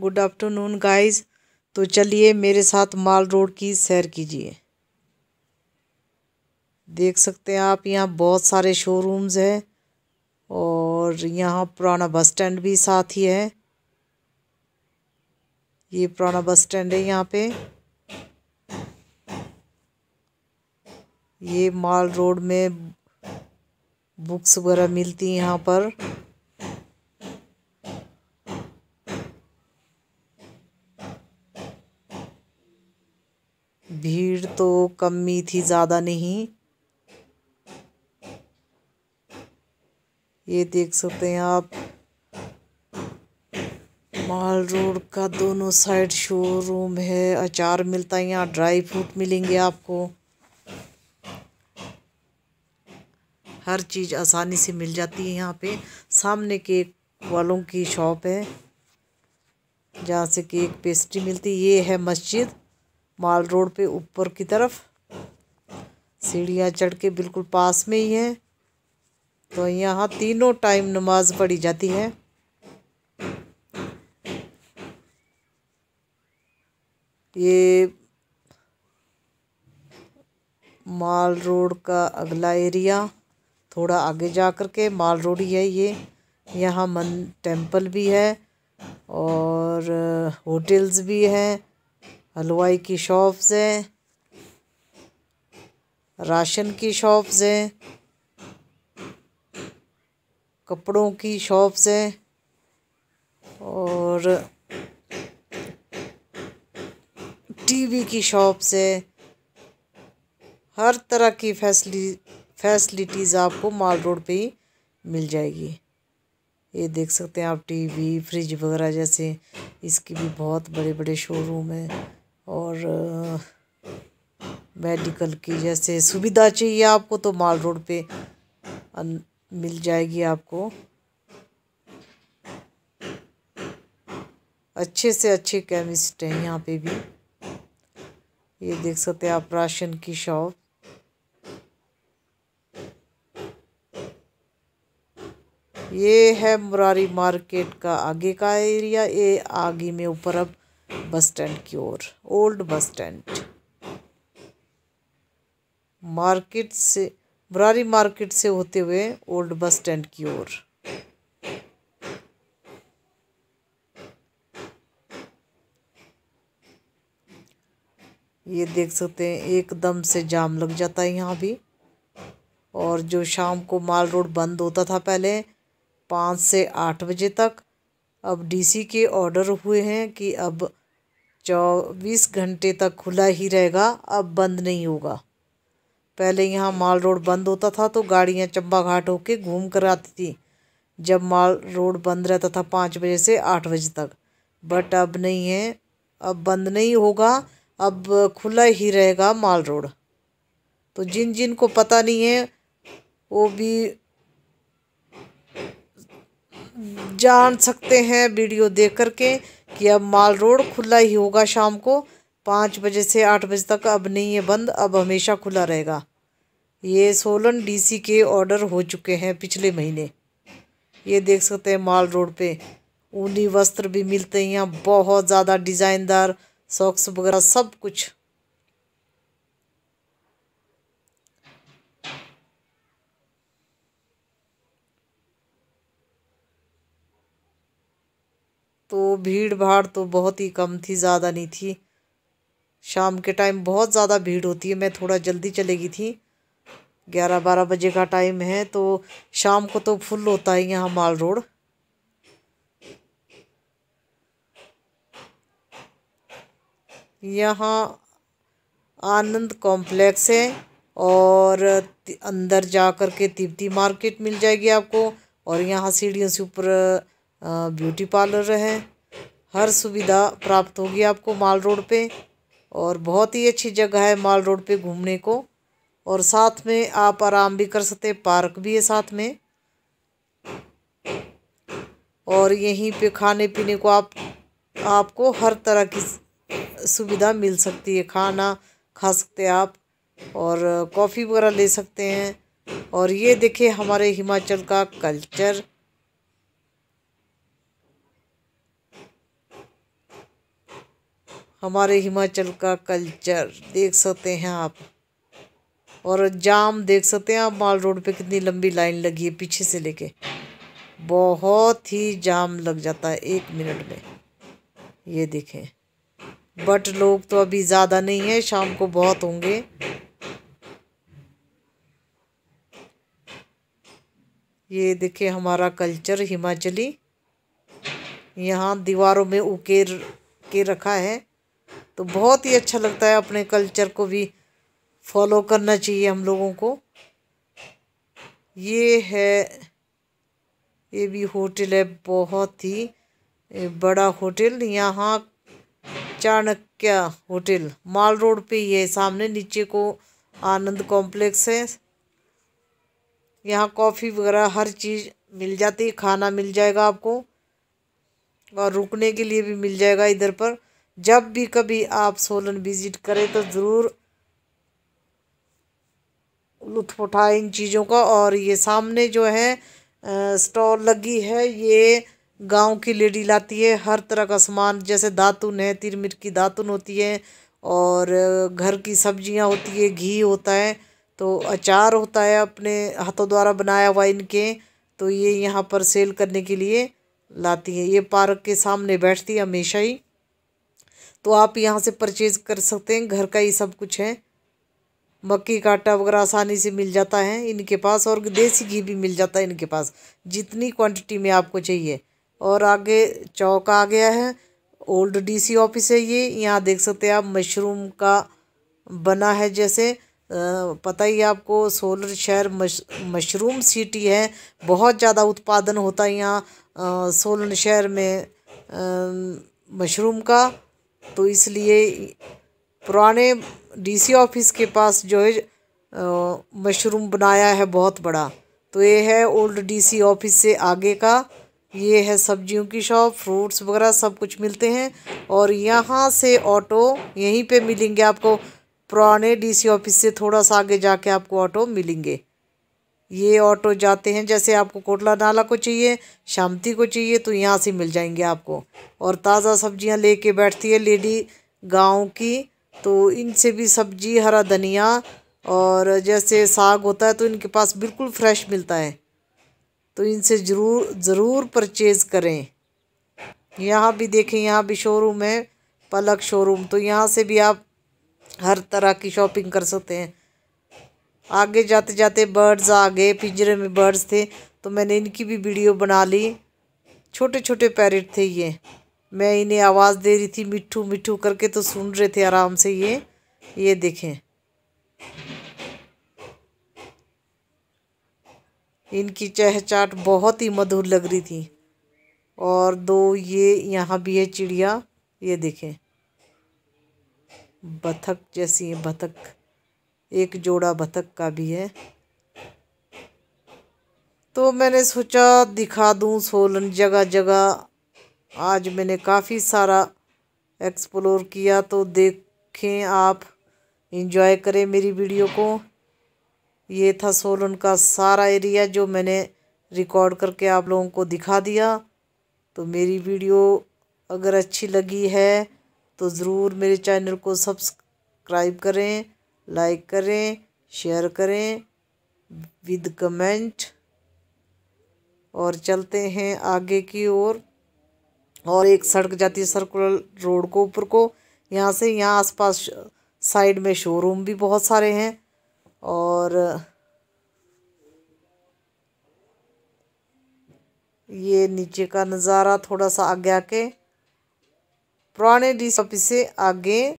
good afternoon guys तो चलिए मेरे साथ माल रोड की सैर कीजिए देख सकते हैं आप यहाँ बहुत सारे शोरूम्स हैं और यहाँ पुराना बस स्टैंड भी साथ ही है ये पुराना बस स्टैंड है यहाँ पे ये माल रोड में बुक्स वगैरह मिलती हैं यहाँ पर भीड़ तो कम ही थी ज़्यादा नहीं ये देख सकते हैं आप माल रोड का दोनों साइड शोरूम है अचार मिलता है यहाँ ड्राई फ्रूट मिलेंगे आपको हर चीज़ आसानी से मिल जाती है यहाँ पे सामने केक वालों की शॉप है जहाँ से केक पेस्ट्री मिलती है ये है मस्जिद माल रोड पे ऊपर की तरफ सीढ़ियाँ चढ़ के बिल्कुल पास में ही हैं तो यहाँ तीनों टाइम नमाज पढ़ी जाती है ये माल रोड का अगला एरिया थोड़ा आगे जा कर के माल रोड ही है ये यहाँ मन टेम्पल भी है और होटल्स भी हैं हलवाई की शॉप्स हैं राशन की शॉप्स हैं कपड़ों की शॉप्स हैं और टीवी की शॉप्स हैं हर तरह की फैसली फैसिलिटीज़ आपको माल रोड पे ही मिल जाएगी ये देख सकते हैं आप टीवी फ्रिज वगैरह जैसे इसकी भी बहुत बड़े बड़े शोरूम हैं और मेडिकल की जैसे सुविधा चाहिए आपको तो माल रोड पे मिल जाएगी आपको अच्छे से अच्छे केमिस्ट हैं यहाँ पे भी ये देख सकते हैं आप राशन की शॉप ये है मुरारी मार्केट का आगे का एरिया ये आगे में ऊपर अब बस स्टैंड की ओर ओल्ड बस स्टैंड मार्केट से बुरारी मार्केट से होते हुए ओल्ड बस स्टैंड की ओर ये देख सकते हैं एकदम से जाम लग जाता है यहाँ भी और जो शाम को माल रोड बंद होता था पहले पाँच से आठ बजे तक अब डीसी के ऑर्डर हुए हैं कि अब चौबीस घंटे तक खुला ही रहेगा अब बंद नहीं होगा पहले यहाँ माल रोड बंद होता था तो गाड़ियाँ चंबा घाट होके घूम कर आती थी जब माल रोड बंद रहता था पाँच बजे से आठ बजे तक बट अब नहीं है अब बंद नहीं होगा अब खुला ही रहेगा माल रोड तो जिन जिन को पता नहीं है वो भी जान सकते हैं वीडियो देख कर के कि अब माल रोड खुला ही होगा शाम को पाँच बजे से आठ बजे तक अब नहीं है बंद अब हमेशा खुला रहेगा ये सोलन डीसी के ऑर्डर हो चुके हैं पिछले महीने ये देख सकते हैं माल रोड पे ऊनी वस्त्र भी मिलते हैं यहाँ बहुत ज़्यादा डिज़ाइनदार सॉक्स वगैरह सब कुछ तो भीड़ भाड़ तो बहुत ही कम थी ज़्यादा नहीं थी शाम के टाइम बहुत ज़्यादा भीड़ होती है मैं थोड़ा जल्दी चलेगी थी ग्यारह बारह बजे का टाइम है तो शाम को तो फुल होता है यहाँ माल रोड यहाँ आनंद कॉम्प्लेक्स है और अंदर जा कर के तिब्बती मार्केट मिल जाएगी आपको और यहाँ सीढ़ियों से ऊपर ब्यूटी पार्लर है हर सुविधा प्राप्त होगी आपको माल रोड पे और बहुत ही अच्छी जगह है माल रोड पे घूमने को और साथ में आप आराम भी कर सकते पार्क भी है साथ में और यहीं पे खाने पीने को आप आपको हर तरह की सुविधा मिल सकती है खाना खा सकते हैं आप और कॉफ़ी वगैरह ले सकते हैं और ये देखिए हमारे हिमाचल का कल्चर हमारे हिमाचल का कल्चर देख सकते हैं आप और जाम देख सकते हैं आप माल रोड पे कितनी लंबी लाइन लगी है पीछे से लेके बहुत ही जाम लग जाता है एक मिनट में ये देखें बट लोग तो अभी ज़्यादा नहीं है शाम को बहुत होंगे ये देखें हमारा कल्चर हिमाचली यहाँ दीवारों में उकेर के रखा है तो बहुत ही अच्छा लगता है अपने कल्चर को भी फॉलो करना चाहिए हम लोगों को ये है ये भी होटल है बहुत ही बड़ा होटल यहाँ चाणक्य होटल माल रोड पे ही है सामने नीचे को आनंद कॉम्प्लेक्स है यहाँ कॉफ़ी वगैरह हर चीज़ मिल जाती है खाना मिल जाएगा आपको और रुकने के लिए भी मिल जाएगा इधर पर जब भी कभी आप सोलन विज़िट करें तो ज़रूर लुत्फ उठाएं इन चीज़ों का और ये सामने जो है स्टॉल लगी है ये गांव की लेडी लाती है हर तरह का सामान जैसे दातुन है तिर मिर्च की दातुन होती है और घर की सब्जियां होती है घी होता है तो अचार होता है अपने हाथों द्वारा बनाया हुआ इनके तो ये यहाँ पर सेल करने के लिए लाती है ये पार्क के सामने बैठती है हमेशा ही तो आप यहाँ से परचेज़ कर सकते हैं घर का ही सब कुछ है मक्की का आटा वगैरह आसानी से मिल जाता है इनके पास और देसी घी भी मिल जाता है इनके पास जितनी क्वांटिटी में आपको चाहिए और आगे चौक आ गया है ओल्ड डीसी ऑफिस है ये यहाँ देख सकते हैं आप मशरूम का बना है जैसे पता ही आपको सोलर शहर मश मशरूम सिटी है बहुत ज़्यादा उत्पादन होता है यहाँ सोलन शहर में मशरूम का तो इसलिए पुराने डीसी ऑफिस के पास जो है मशरूम बनाया है बहुत बड़ा तो ये है ओल्ड डीसी ऑफिस से आगे का ये है सब्जियों की शॉप फ्रूट्स वगैरह सब कुछ मिलते हैं और यहाँ से ऑटो यहीं पे मिलेंगे आपको पुराने डीसी ऑफिस से थोड़ा सा आगे जाके आपको ऑटो मिलेंगे ये ऑटो जाते हैं जैसे आपको कोटला नाला को चाहिए शांति को चाहिए तो यहाँ से मिल जाएंगे आपको और ताज़ा सब्जियाँ लेके बैठती है लेडी गांव की तो इनसे भी सब्जी हरा धनिया और जैसे साग होता है तो इनके पास बिल्कुल फ्रेश मिलता है तो इनसे ज़रूर ज़रूर परचेज़ करें यहाँ भी देखें यहाँ भी शोरूम है पलक शोरूम तो यहाँ से भी आप हर तरह की शॉपिंग कर सकते हैं आगे जाते जाते बर्ड्स आ गए पिंजरे में बर्ड्स थे तो मैंने इनकी भी वीडियो बना ली छोटे छोटे पैरेट थे ये मैं इन्हें आवाज़ दे रही थी मिट्ठू मिट्ठू करके तो सुन रहे थे आराम से ये ये देखें इनकी चहचाट बहुत ही मधुर लग रही थी और दो ये यहाँ भी है चिड़िया ये देखें बतख जैसी है बतख एक जोड़ा बतख का भी है तो मैंने सोचा दिखा दूँ सोलन जगह जगह आज मैंने काफ़ी सारा एक्सप्लोर किया तो देखें आप इन्जॉय करें मेरी वीडियो को ये था सोलन का सारा एरिया जो मैंने रिकॉर्ड करके आप लोगों को दिखा दिया तो मेरी वीडियो अगर अच्छी लगी है तो ज़रूर मेरे चैनल को सब्सक्राइब करें लाइक करें शेयर करें विद कमेंट और चलते हैं आगे की ओर और, और एक सड़क जाती है सर्कुलर रोड को ऊपर को यहाँ से यहाँ आसपास साइड में शोरूम भी बहुत सारे हैं और ये नीचे का नज़ारा थोड़ा सा आगे आके पुराने डी शॉप से आगे